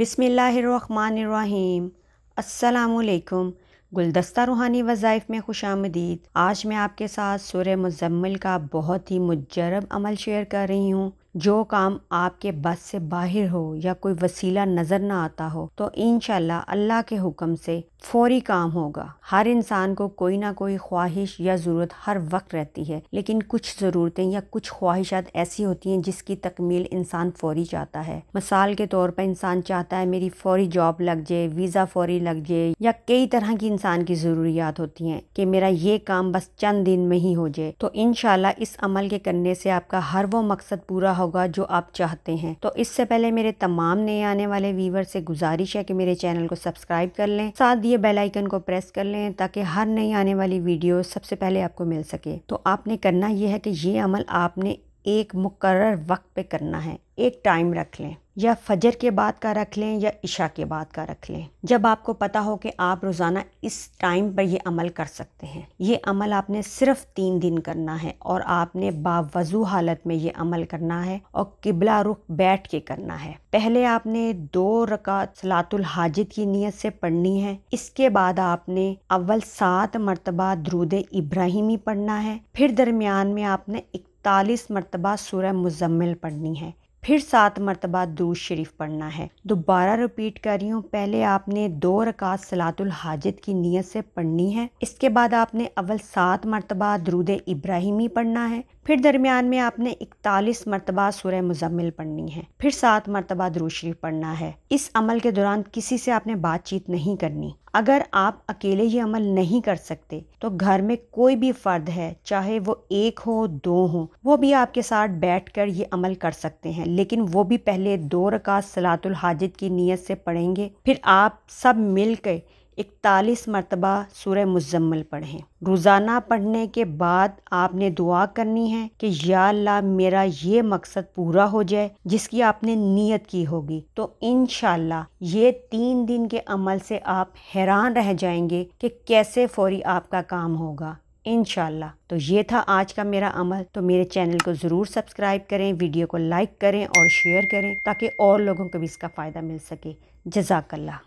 बिसमीम् अल्लाम गुलदस्ता रूहानी वज़ाइफ़ में खुश आमदीद आज मैं आपके साथ सुर मज़म्मिल का बहुत ही मुजरब अमल शेयर कर रही हूँ जो काम आपके बस से बाहर हो या कोई वसीला नज़र ना आता हो तो इन अल्लाह के हुक्म से फौरी काम होगा हर इंसान को कोई ना कोई ख्वाहिश या ज़रूरत हर वक्त रहती है लेकिन कुछ ज़रूरतें या कुछ ख्वाहिशात ऐसी होती हैं जिसकी तकमील इंसान फौरी चाहता है मिसाल के तौर पर इंसान चाहता है मेरी फौरी जॉब लग जाए वीज़ा फौरी लग जाए या कई तरह की इंसान की ज़रूरियात होती हैं कि मेरा ये काम बस चंद दिन में ही हो जाए तो इन इस अमल के करने से आपका हर वो मकसद पूरा होगा होगा जो आप चाहते हैं तो इससे पहले मेरे तमाम नए आने वाले व्यूवर से गुजारिश है कि मेरे चैनल को सब्सक्राइब कर लें साथ दिए बेलाइकन को प्रेस कर लें ताकि हर नई आने वाली वीडियो सबसे पहले आपको मिल सके तो आपने करना यह है कि ये अमल आपने एक मुकर वक्त पे करना है एक टाइम रख लें या फजर के बाद का रख लें या इशा के बाद का रख लें जब आपको पता हो कि आप रोज़ाना इस टाइम पर यह अमल कर सकते हैं ये अमल आपने सिर्फ तीन दिन करना है और आपने बावजू हालत में ये अमल करना है और किबला रुख बैठ के करना है पहले आपने दो रकात सलातुल हाजिद की नीयत से पढ़नी है इसके बाद आपने अव्वल सात मरतबा द्रूद इब्राहिमी पढ़ना है फिर दरमियान में आपने इकतालीस मरतबा सूर्य मुजम्मिल पढ़नी है फिर सात मरतबा दूध शरीफ पढ़ना है दोबारा रिपीट कर रही हूँ पहले आपने दो रकात सलातुल हाजत की नीयत से पढ़नी है इसके बाद आपने अव्वल सात मरतबा दरूद इब्राहिमी पढ़ना है फिर दरमियान में आपने इकतालीस मरतबा सुरह मुजम्मिल पढ़नी है फिर सात मरतबा दरूशरी पढ़ना है इस अमल के दौरान किसी से आपने बातचीत नहीं करनी अगर आप अकेले ये अमल नहीं कर सकते तो घर में कोई भी फ़र्द है चाहे वो एक हो दो हो वो भी आपके साथ बैठकर ये अमल कर सकते हैं लेकिन वो भी पहले दो रकात सलातुल हाजत की नीयत से पढ़ेंगे फिर आप सब मिल के इकतालीस मरतबा सूर्य मुजम्मल पढ़ें रोज़ाना पढ़ने के बाद आपने दुआ करनी है कि या मेरा ये मकसद पूरा हो जाए जिसकी आपने नीयत की होगी तो इन ये तीन दिन के अमल से आप हैरान रह जाएंगे कि कैसे फ़ौरी आपका काम होगा इन तो ये था आज का मेरा अमल तो मेरे चैनल को ज़रूर सब्सक्राइब करें वीडियो को लाइक करें और शेयर करें ताकि और लोगों को भी इसका फ़ायदा मिल सके जजाकल्ला